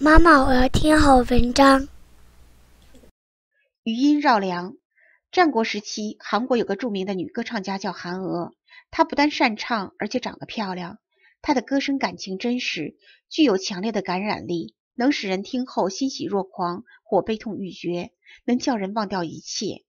妈妈，我要听好文章。余音绕梁。战国时期，韩国有个著名的女歌唱家叫韩娥，她不但善唱，而且长得漂亮。她的歌声感情真实，具有强烈的感染力，能使人听后欣喜若狂或悲痛欲绝，能叫人忘掉一切。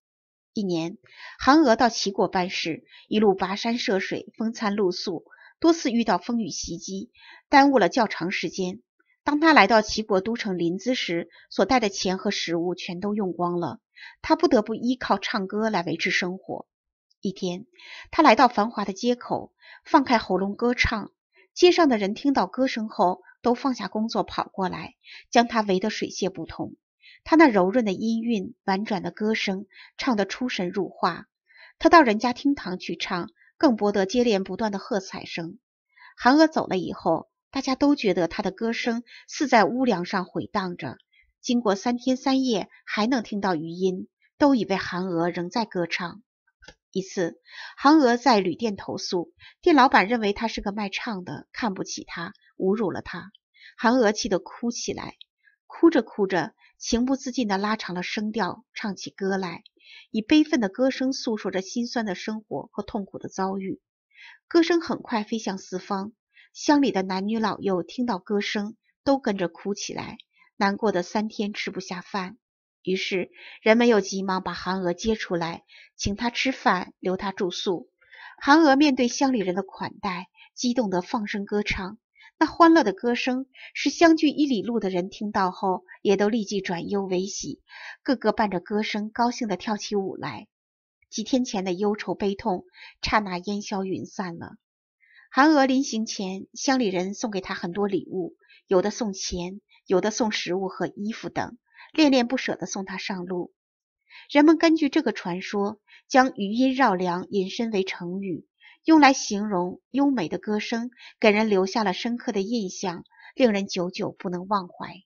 一年，韩娥到齐国办事，一路跋山涉水，风餐露宿，多次遇到风雨袭击，耽误了较长时间。当他来到齐国都城临淄时，所带的钱和食物全都用光了，他不得不依靠唱歌来维持生活。一天，他来到繁华的街口，放开喉咙歌唱，街上的人听到歌声后，都放下工作跑过来，将他围得水泄不通。他那柔润的音韵、婉转的歌声，唱得出神入化。他到人家厅堂去唱，更博得接连不断的喝彩声。韩娥走了以后。大家都觉得他的歌声似在屋梁上回荡着，经过三天三夜还能听到余音，都以为韩娥仍在歌唱。一次，韩娥在旅店投宿，店老板认为她是个卖唱的，看不起她，侮辱了她。韩娥气得哭起来，哭着哭着，情不自禁地拉长了声调，唱起歌来，以悲愤的歌声诉说着心酸的生活和痛苦的遭遇。歌声很快飞向四方。乡里的男女老幼听到歌声，都跟着哭起来，难过的三天吃不下饭。于是人们又急忙把韩娥接出来，请她吃饭，留她住宿。韩娥面对乡里人的款待，激动的放声歌唱。那欢乐的歌声，是相距一里路的人听到后，也都立即转忧为喜，个个伴着歌声高兴地跳起舞来。几天前的忧愁悲痛，刹那烟消云散了。韩娥临行前，乡里人送给她很多礼物，有的送钱，有的送食物和衣服等，恋恋不舍地送她上路。人们根据这个传说，将“余音绕梁”引申为成语，用来形容优美的歌声，给人留下了深刻的印象，令人久久不能忘怀。